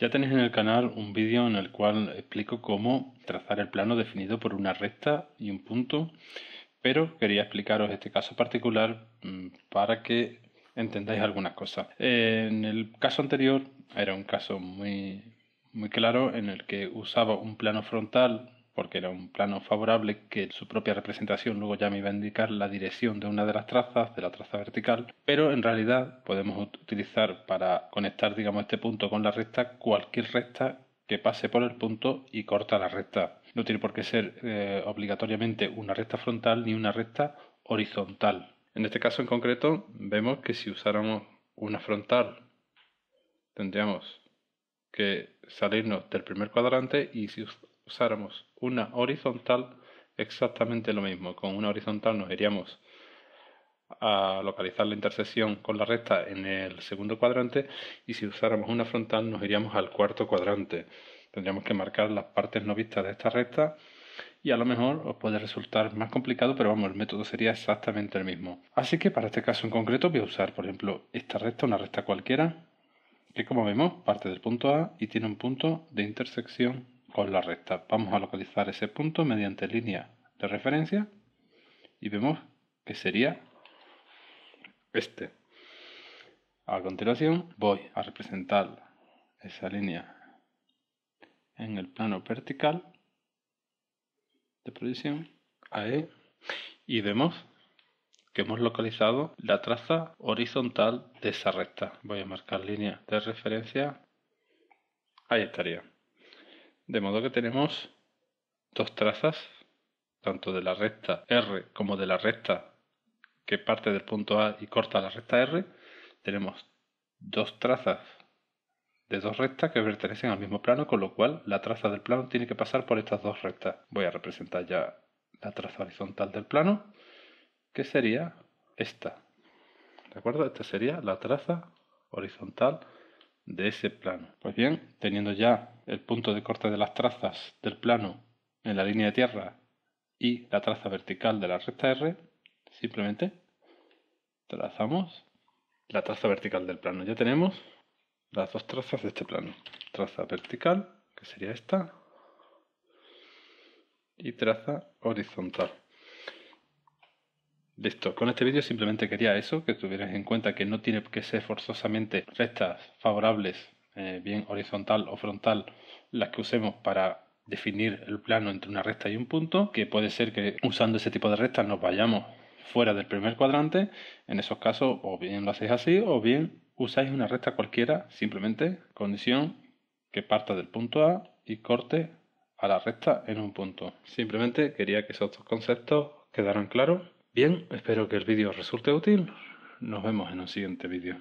Ya tenéis en el canal un vídeo en el cual explico cómo trazar el plano definido por una recta y un punto, pero quería explicaros este caso particular mm, para que entendáis algunas cosas. En el caso anterior era un caso muy, muy claro en el que usaba un plano frontal porque era un plano favorable que su propia representación luego ya me iba a indicar la dirección de una de las trazas, de la traza vertical, pero en realidad podemos utilizar para conectar, digamos, este punto con la recta cualquier recta que pase por el punto y corta la recta. No tiene por qué ser eh, obligatoriamente una recta frontal ni una recta horizontal. En este caso en concreto vemos que si usáramos una frontal tendríamos que salirnos del primer cuadrante y si usáramos una horizontal, exactamente lo mismo. Con una horizontal nos iríamos a localizar la intersección con la recta en el segundo cuadrante y si usáramos una frontal nos iríamos al cuarto cuadrante. Tendríamos que marcar las partes no vistas de esta recta y a lo mejor os puede resultar más complicado, pero vamos, el método sería exactamente el mismo. Así que para este caso en concreto voy a usar, por ejemplo, esta recta, una recta cualquiera, que como vemos parte del punto A y tiene un punto de intersección la recta. Vamos a localizar ese punto mediante línea de referencia y vemos que sería este. A continuación voy a representar esa línea en el plano vertical de proyección AE y vemos que hemos localizado la traza horizontal de esa recta. Voy a marcar línea de referencia. Ahí estaría. De modo que tenemos dos trazas, tanto de la recta R como de la recta que parte del punto A y corta la recta R, tenemos dos trazas de dos rectas que pertenecen al mismo plano, con lo cual la traza del plano tiene que pasar por estas dos rectas. Voy a representar ya la traza horizontal del plano, que sería esta. ¿De acuerdo? Esta sería la traza horizontal de ese plano. Pues bien, teniendo ya el punto de corte de las trazas del plano en la línea de tierra y la traza vertical de la recta R, simplemente trazamos la traza vertical del plano. Ya tenemos las dos trazas de este plano. Traza vertical, que sería esta, y traza horizontal con este vídeo simplemente quería eso, que tuvierais en cuenta que no tiene que ser forzosamente rectas favorables, eh, bien horizontal o frontal, las que usemos para definir el plano entre una recta y un punto, que puede ser que usando ese tipo de rectas nos vayamos fuera del primer cuadrante, en esos casos o bien lo hacéis así o bien usáis una recta cualquiera, simplemente condición que parta del punto A y corte a la recta en un punto. Simplemente quería que esos dos conceptos quedaran claros Bien, espero que el vídeo resulte útil. Nos vemos en un siguiente vídeo.